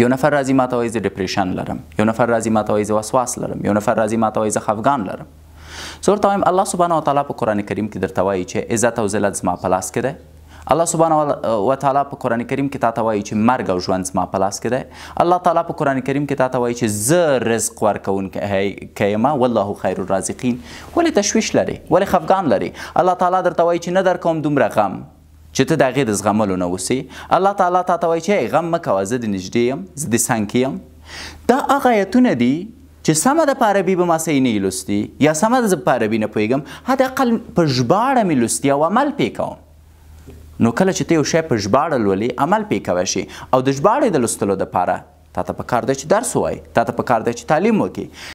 یو نفر راځي ماته وایي زه ډپریشن لرم یو نفر راځي ماته وایي زه وسواس لرم یو نفر راځي ماته وایي زه خفګان لرم زور تایم الله سبحانه و تعالی په قران کریم کې درته وایي چې عزت او ذلت زما په لاس کې ده الله سبحانه و تعالی په قران کریم کې تاته وایي چې مرګ او ژوند زما په لاس کې ده الله تعالی په قران کریم کې تاته وایي چې زه رزق ورکون کایما والله خیر الرازقین ولې تشویش لري ولې خفګان لري الله تعالی درته وایي چې نه درکوم دومره غم چې ته د هغې د زغملو نه اوسې الله تعالی تا ته وایي چې غم مه کوه زه د نږدې یم زه د څنګ یم دا هغه ایتونه دي چې سمه د په عربي به ماسې نه لوستي یا سمه د په عربي نه پوهېږم حداقل په ژباړه مې لوستي او عمل پې کوم نو کله چې ته یو شی په ژباړه لولې عمل پې کوی شي او د ژباړې د لوستلو دپاره تا ته په کار ده چې درس ووایي تا ته په کار ده چې تعلیم وکړي